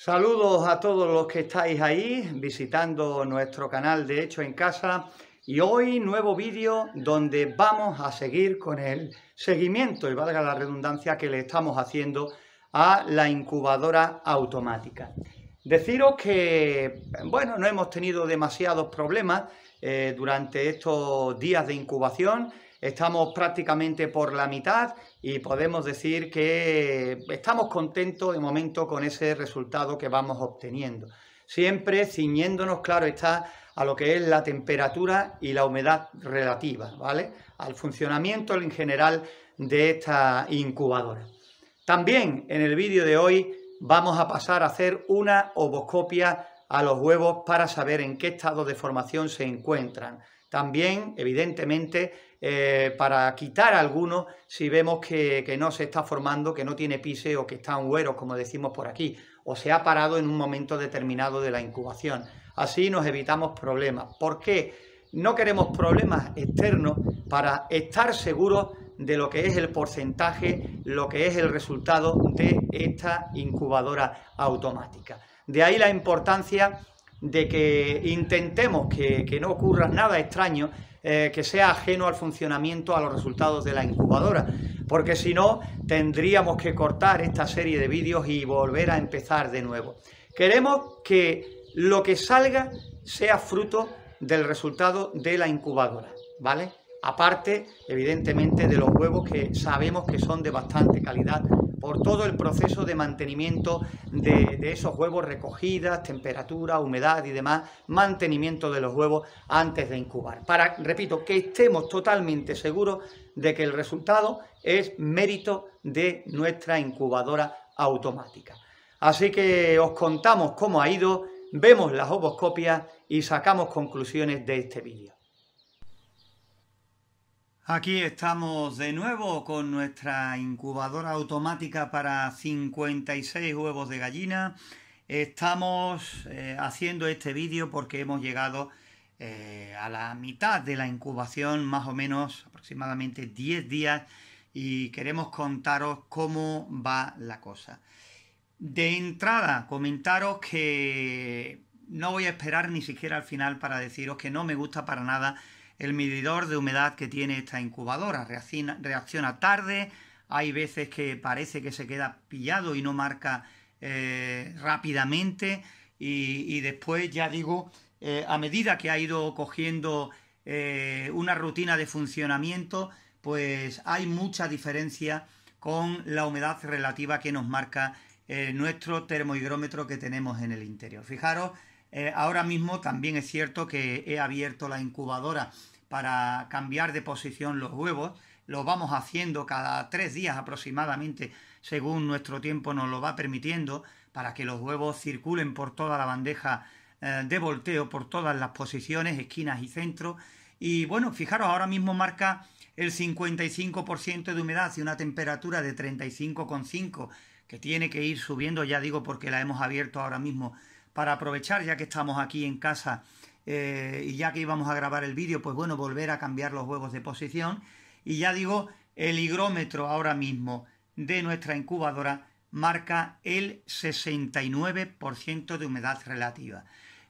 Saludos a todos los que estáis ahí visitando nuestro canal de Hecho en Casa y hoy nuevo vídeo donde vamos a seguir con el seguimiento, y valga la redundancia, que le estamos haciendo a la incubadora automática. Deciros que, bueno, no hemos tenido demasiados problemas eh, durante estos días de incubación Estamos prácticamente por la mitad y podemos decir que estamos contentos de momento con ese resultado que vamos obteniendo. Siempre ciñéndonos, claro está, a lo que es la temperatura y la humedad relativa, ¿vale? Al funcionamiento en general de esta incubadora. También en el vídeo de hoy vamos a pasar a hacer una ovoscopia a los huevos para saber en qué estado de formación se encuentran. También, evidentemente, eh, para quitar algunos si vemos que, no se está formando, que no tiene pise o que está en hueros, como decimos por aquí, o se ha parado en un momento determinado de la incubación. Así nos evitamos problemas. ¿Por qué? No queremos problemas externos para estar seguros de lo que es el porcentaje, lo que es el resultado de esta incubadora automática. De ahí la importancia de que intentemos que, no ocurra nada extraño eh, que sea ajeno al funcionamiento, a los resultados de la incubadora, porque si no tendríamos que cortar esta serie de vídeos y volver a empezar de nuevo. Queremos que lo que salga sea fruto del resultado de la incubadora, ¿vale? Aparte, evidentemente, de los huevos que sabemos que son de bastante calidad por todo el proceso de mantenimiento de, esos huevos recogidas, temperatura, humedad y demás, mantenimiento de los huevos antes de incubar. Para, repito, que estemos totalmente seguros de que el resultado es mérito de nuestra incubadora automática. Así que os contamos cómo ha ido, vemos las ovoscopias y sacamos conclusiones de este vídeo. Aquí estamos de nuevo con nuestra incubadora automática para 56 huevos de gallina. Estamos eh, haciendo este vídeo porque hemos llegado eh, a la mitad de la incubación, más o menos aproximadamente 10 días, y queremos contaros cómo va la cosa. De entrada, comentaros que no voy a esperar ni siquiera al final para deciros que no me gusta para nada el medidor de humedad que tiene esta incubadora. Reacciona, tarde, hay veces que parece que se queda pillado y no marca eh, rápidamente y, después ya digo, eh, a medida que ha ido cogiendo eh, una rutina de funcionamiento, pues hay mucha diferencia con la humedad relativa que nos marca nuestro termohigrómetro que tenemos en el interior. Fijaros eh, ahora mismo también es cierto que he abierto la incubadora para cambiar de posición los huevos. Lo vamos haciendo cada tres días aproximadamente, según nuestro tiempo nos lo va permitiendo, para que los huevos circulen por toda la bandeja eh, de volteo, por todas las posiciones, esquinas y centro. Y bueno, fijaros, ahora mismo marca el 55% de humedad y una temperatura de 35,5, que tiene que ir subiendo, ya digo, porque la hemos abierto ahora mismo para aprovechar, ya que estamos aquí en casa eh, y ya que íbamos a grabar el vídeo, pues bueno, volver a cambiar los huevos de posición. Y ya digo, el higrómetro ahora mismo de nuestra incubadora marca el 69% de humedad relativa.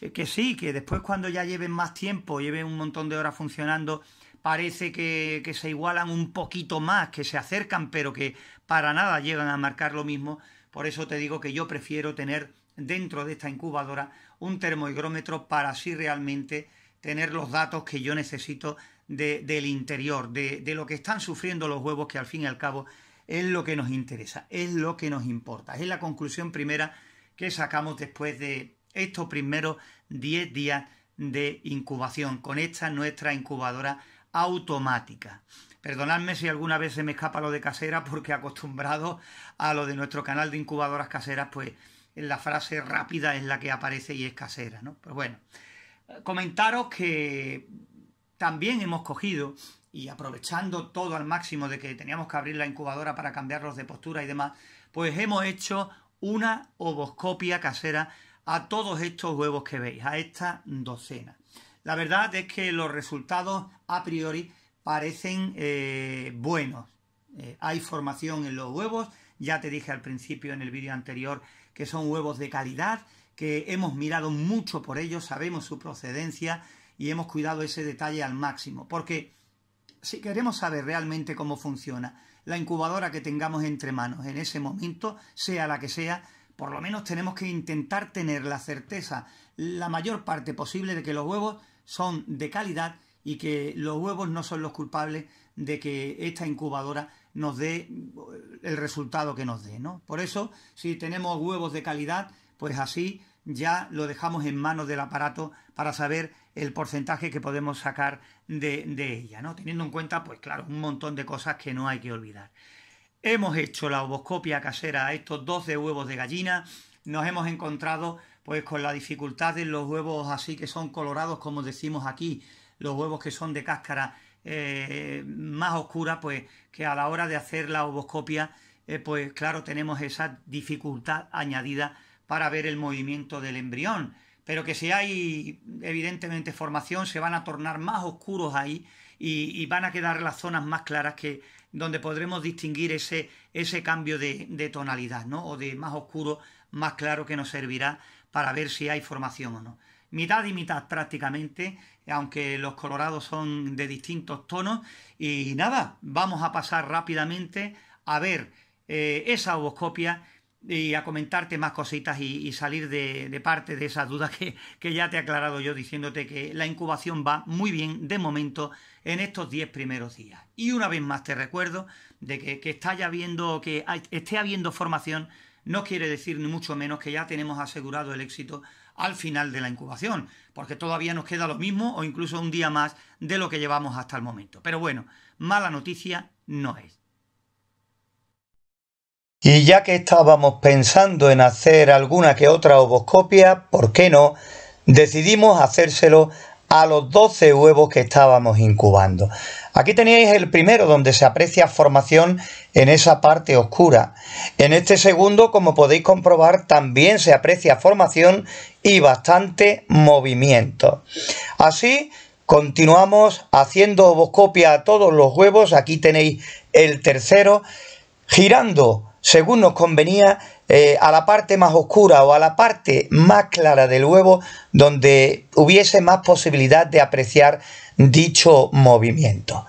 Eh, que sí, que después cuando ya lleven más tiempo, lleven un montón de horas funcionando, parece que, se igualan un poquito más, que se acercan, pero que para nada llegan a marcar lo mismo. Por eso te digo que yo prefiero tener dentro de esta incubadora un termohigrómetro para así realmente tener los datos que yo necesito del interior, de, de lo que están sufriendo los huevos, que al fin y al cabo es lo que nos interesa, es lo que nos importa. Es la conclusión primera que sacamos después de estos primeros 10 días de incubación con esta nuestra incubadora automática. Perdonadme si alguna vez se me escapa lo de casera porque acostumbrado a lo de nuestro canal de incubadoras caseras pues la frase rápida es la que aparece y es casera, ¿no? Pues bueno, comentaros que también hemos cogido y aprovechando todo al máximo de que teníamos que abrir la incubadora para cambiarlos de postura y demás, pues hemos hecho una ovoscopia casera a todos estos huevos que veis, a esta docena. La verdad es que los resultados a priori parecen eh, buenos. Eh, hay formación en los huevos, ya te dije al principio en el vídeo anterior que son huevos de calidad, que hemos mirado mucho por ellos, sabemos su procedencia y hemos cuidado ese detalle al máximo, porque si queremos saber realmente cómo funciona la incubadora que tengamos entre manos en ese momento, sea la que sea, por lo menos tenemos que intentar tener la certeza, la mayor parte posible, de que los huevos son de calidad y que los huevos no son los culpables de que esta incubadora nos dé eh, el resultado que nos dé, ¿no? Por eso, si tenemos huevos de calidad, pues así ya lo dejamos en manos del aparato para saber el porcentaje que podemos sacar de, ella, ¿no? Teniendo en cuenta, pues claro, un montón de cosas que no hay que olvidar. Hemos hecho la ovoscopia casera a estos 12 huevos de gallina, nos hemos encontrado pues con la dificultad de los huevos así que son colorados, como decimos aquí, los huevos que son de cáscara eh, más oscura, pues que a la hora de hacer la ovoscopia eh, pues claro, tenemos esa dificultad añadida para ver el movimiento del embrión. Pero que si hay evidentemente formación, se van a tornar más oscuros ahí y, van a quedar las zonas más claras que donde podremos distinguir ese, cambio de, de tonalidad, ¿no? O de más oscuro, más claro que nos servirá para ver si hay formación o no mitad y mitad prácticamente, aunque los colorados son de distintos tonos. Y nada, vamos a pasar rápidamente a ver eh, esa oboscopia y a comentarte más cositas y, salir de, parte de esas dudas que, que, ya te he aclarado yo diciéndote que la incubación va muy bien de momento en estos 10 primeros días. Y una vez más te recuerdo de que, que está ya viendo, que esté habiendo formación, no quiere decir ni mucho menos que ya tenemos asegurado el éxito al final de la incubación, porque todavía nos queda lo mismo o incluso un día más de lo que llevamos hasta el momento. Pero bueno, mala noticia no es. Y ya que estábamos pensando en hacer alguna que otra ovoscopia ¿por qué no? Decidimos hacérselo a los 12 huevos que estábamos incubando. Aquí tenéis el primero donde se aprecia formación en esa parte oscura. En este segundo, como podéis comprobar, también se aprecia formación y bastante movimiento. Así, continuamos haciendo ovoscopia a todos los huevos. Aquí tenéis el tercero, girando según nos convenía eh, a la parte más oscura o a la parte más clara del huevo donde hubiese más posibilidad de apreciar dicho movimiento.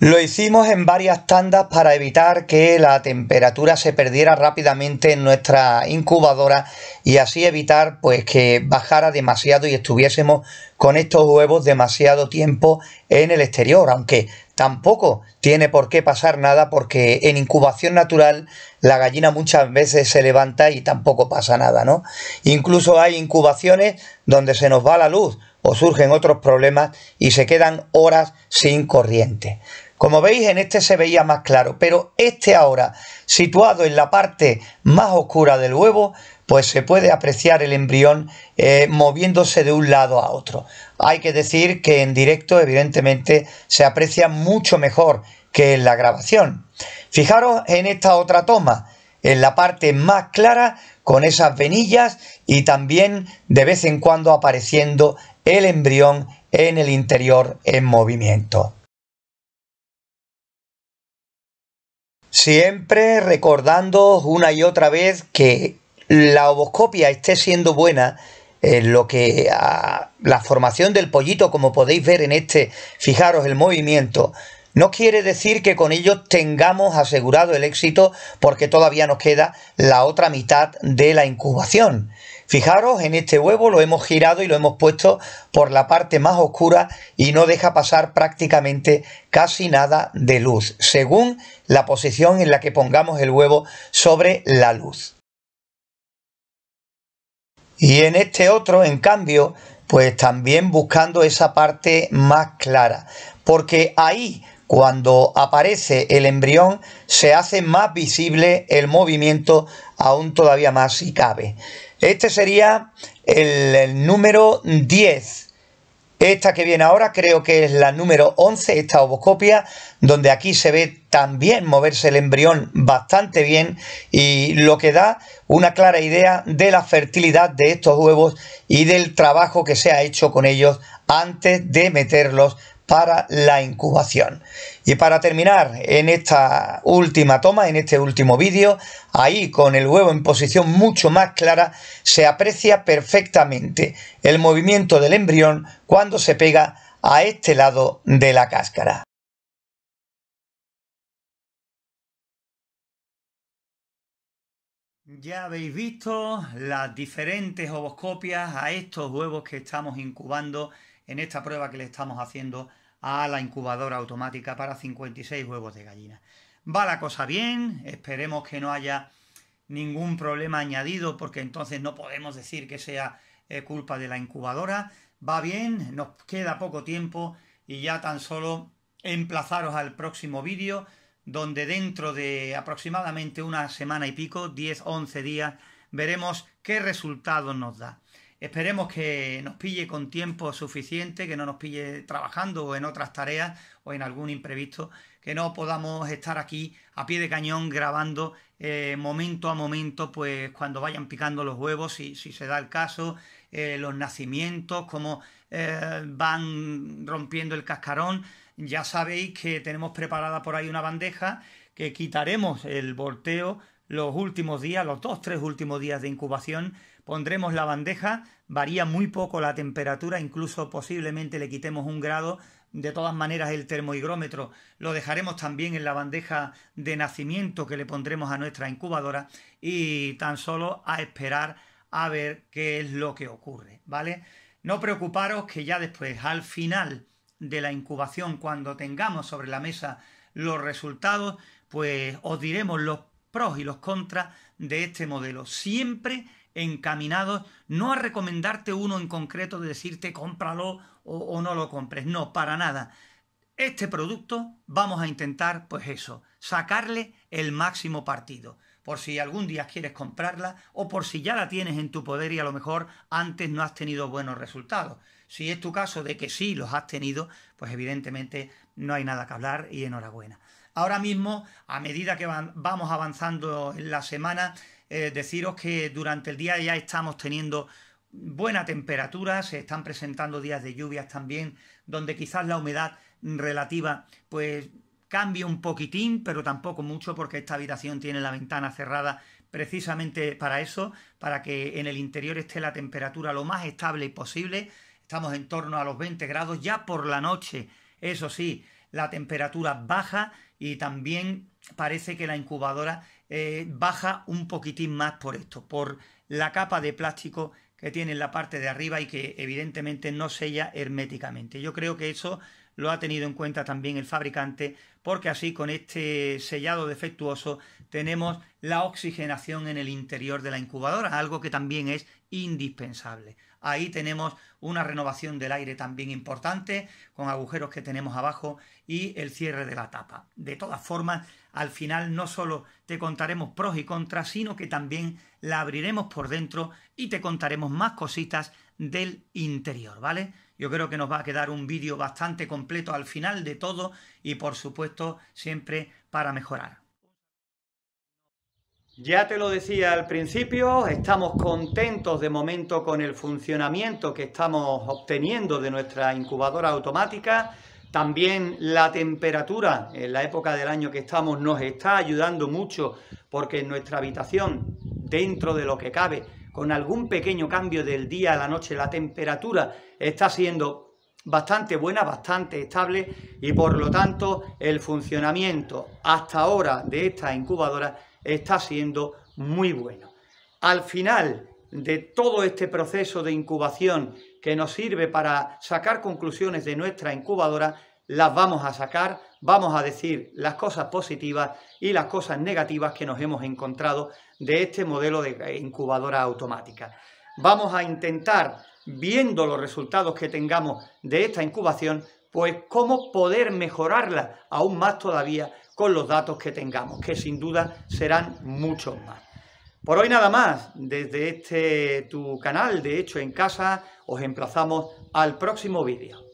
Lo hicimos en varias tandas para evitar que la temperatura se perdiera rápidamente en nuestra incubadora y así evitar pues que bajara demasiado y estuviésemos con estos huevos demasiado tiempo en el exterior, aunque tampoco tiene por qué pasar nada porque en incubación natural la gallina muchas veces se levanta y tampoco pasa nada, ¿no? Incluso hay incubaciones donde se nos va la luz o surgen otros problemas y se quedan horas sin corriente. Como veis en este se veía más claro, pero este ahora, situado en la parte más oscura del huevo, pues se puede apreciar el embrión eh, moviéndose de un lado a otro. Hay que decir que en directo evidentemente se aprecia mucho mejor que en la grabación. Fijaros en esta otra toma, en la parte más clara con esas venillas y también de vez en cuando apareciendo el embrión en el interior en movimiento. Siempre recordando una y otra vez que la ovoscopia esté siendo buena lo que a, la formación del pollito, como podéis ver en este, fijaros el movimiento, no quiere decir que con ello tengamos asegurado el éxito porque todavía nos queda la otra mitad de la incubación. Fijaros en este huevo, lo hemos girado y lo hemos puesto por la parte más oscura y no deja pasar prácticamente casi nada de luz, según la posición en la que pongamos el huevo sobre la luz. Y en este otro, en cambio, pues también buscando esa parte más clara, porque ahí cuando aparece el embrión se hace más visible el movimiento aún todavía más si cabe. Este sería el, el número 10 esta que viene ahora creo que es la número 11, esta ovoscopia, donde aquí se ve también moverse el embrión bastante bien y lo que da una clara idea de la fertilidad de estos huevos y del trabajo que se ha hecho con ellos antes de meterlos para la incubación. Y para terminar en esta última toma, en este último vídeo, ahí con el huevo en posición mucho más clara, se aprecia perfectamente el movimiento del embrión cuando se pega a este lado de la cáscara. Ya habéis visto las diferentes ovoscopias a estos huevos que estamos incubando en esta prueba que le estamos haciendo a la incubadora automática para 56 huevos de gallina. Va la cosa bien, esperemos que no haya ningún problema añadido porque entonces no podemos decir que sea eh, culpa de la incubadora. Va bien, nos queda poco tiempo y ya tan solo emplazaros al próximo vídeo donde dentro de aproximadamente una semana y pico, 10-11 días, veremos qué resultado nos da. Esperemos que nos pille con tiempo suficiente, que no nos pille trabajando o en otras tareas o en algún imprevisto, que no podamos estar aquí a pie de cañón grabando eh, momento a momento, pues cuando vayan picando los huevos, si, si se da el caso, eh, los nacimientos, cómo eh, van rompiendo el cascarón. Ya sabéis que tenemos preparada por ahí una bandeja que quitaremos el volteo los últimos días, los dos, tres últimos días de incubación, pondremos la bandeja, varía muy poco la temperatura, incluso posiblemente le quitemos un grado, de todas maneras el termohigrómetro lo dejaremos también en la bandeja de nacimiento que le pondremos a nuestra incubadora y tan solo a esperar a ver qué es lo que ocurre, ¿vale? No preocuparos que ya después, al final de la incubación, cuando tengamos sobre la mesa los resultados, pues os diremos los pros y los contras de este modelo, siempre encaminados no a recomendarte uno en concreto de decirte cómpralo o, o no lo compres, no, para nada. Este producto vamos a intentar, pues eso, sacarle el máximo partido por si algún día quieres comprarla o por si ya la tienes en tu poder y a lo mejor antes no has tenido buenos resultados. Si es tu caso de que sí los has tenido, pues evidentemente no hay nada que hablar y enhorabuena. Ahora mismo, a medida que vamos avanzando en la semana, eh, deciros que durante el día ya estamos teniendo buena temperatura, se están presentando días de lluvias también, donde quizás la humedad relativa pues cambie un poquitín, pero tampoco mucho porque esta habitación tiene la ventana cerrada precisamente para eso, para que en el interior esté la temperatura lo más estable posible. Estamos en torno a los 20 grados ya por la noche, eso sí, la temperatura baja y también parece que la incubadora eh, baja un poquitín más por esto, por la capa de plástico que tiene en la parte de arriba y que evidentemente no sella herméticamente. Yo creo que eso lo ha tenido en cuenta también el fabricante porque así con este sellado defectuoso tenemos la oxigenación en el interior de la incubadora, algo que también es indispensable. Ahí tenemos una renovación del aire también importante, con agujeros que tenemos abajo y el cierre de la tapa. De todas formas, al final no solo te contaremos pros y contras, sino que también la abriremos por dentro y te contaremos más cositas del interior, ¿vale? Yo creo que nos va a quedar un vídeo bastante completo al final de todo y por supuesto siempre para mejorar. Ya te lo decía al principio, estamos contentos de momento con el funcionamiento que estamos obteniendo de nuestra incubadora automática. También la temperatura en la época del año que estamos nos está ayudando mucho porque en nuestra habitación, dentro de lo que cabe, con algún pequeño cambio del día a la noche, la temperatura está siendo bastante buena, bastante estable y por lo tanto el funcionamiento hasta ahora de esta incubadora está siendo muy bueno. Al final de todo este proceso de incubación que nos sirve para sacar conclusiones de nuestra incubadora, las vamos a sacar, vamos a decir las cosas positivas y las cosas negativas que nos hemos encontrado de este modelo de incubadora automática. Vamos a intentar, viendo los resultados que tengamos de esta incubación, pues cómo poder mejorarla aún más todavía con los datos que tengamos, que sin duda serán muchos más. Por hoy nada más, desde este tu canal, de hecho en casa, os emplazamos al próximo vídeo.